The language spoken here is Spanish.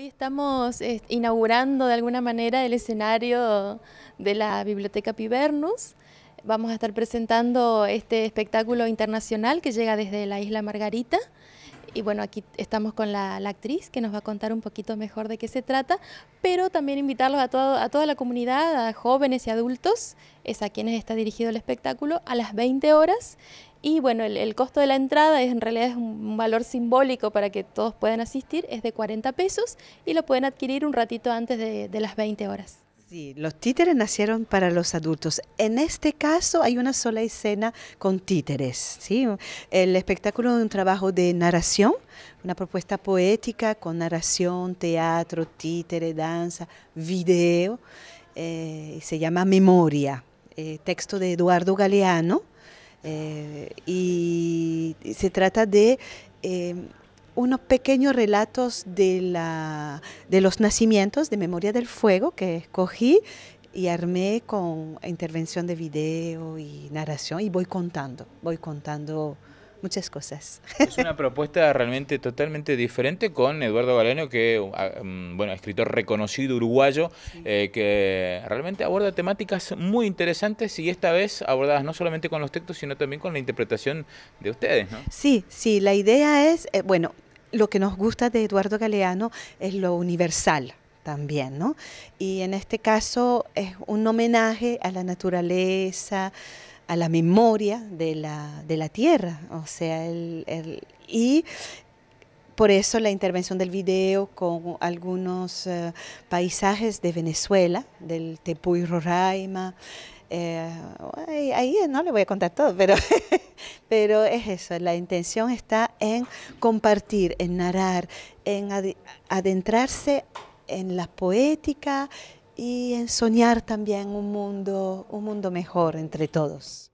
Hoy estamos eh, inaugurando de alguna manera el escenario de la Biblioteca Pibernus. Vamos a estar presentando este espectáculo internacional que llega desde la isla Margarita. Y bueno, aquí estamos con la, actriz que nos va a contar un poquito mejor de qué se trata, pero también invitarlos a, a toda la comunidad, a jóvenes y adultos, es a quienes está dirigido el espectáculo, a las 20 horas y bueno, el, costo de la entrada es, en realidad es un valor simbólico para que todos puedan asistir, es de 40 pesos y lo pueden adquirir un ratito antes de, las 20 horas. Sí, los títeres nacieron para los adultos. En este caso hay una sola escena con títeres. ¿sí? El espectáculo es un trabajo de narración, una propuesta poética con narración, teatro, títere, danza, video. Eh, se llama Memoria, eh, texto de Eduardo Galeano eh, y se trata de em, unos pequeños relatos de, la, de los nacimientos de Memoria del Fuego que escogí y armé con intervención de video y narración y voy contando, voy contando muchas cosas. Es una propuesta realmente totalmente diferente con Eduardo Galeano, que ah, mm, bueno, escritor reconocido uruguayo, eh, que realmente aborda temáticas muy interesantes y esta vez abordadas no solamente con los textos, sino también con la interpretación de ustedes, ¿no? Sí, sí, la idea es, eh, bueno, lo que nos gusta de Eduardo Galeano es lo universal también, ¿no? Y en este caso es un homenaje a la naturaleza, a la memoria de la, de la tierra. O sea, el, y por eso la intervención del video con algunos eh, paisajes de Venezuela, del Tepuy Roraima. Eh, ahí, ahí, no le voy a contar todo, pero, pero es eso, la intención está en compartir, en narrar, en adentrarse en la poética, y en soñar también un mundo, un mundo mejor entre todos.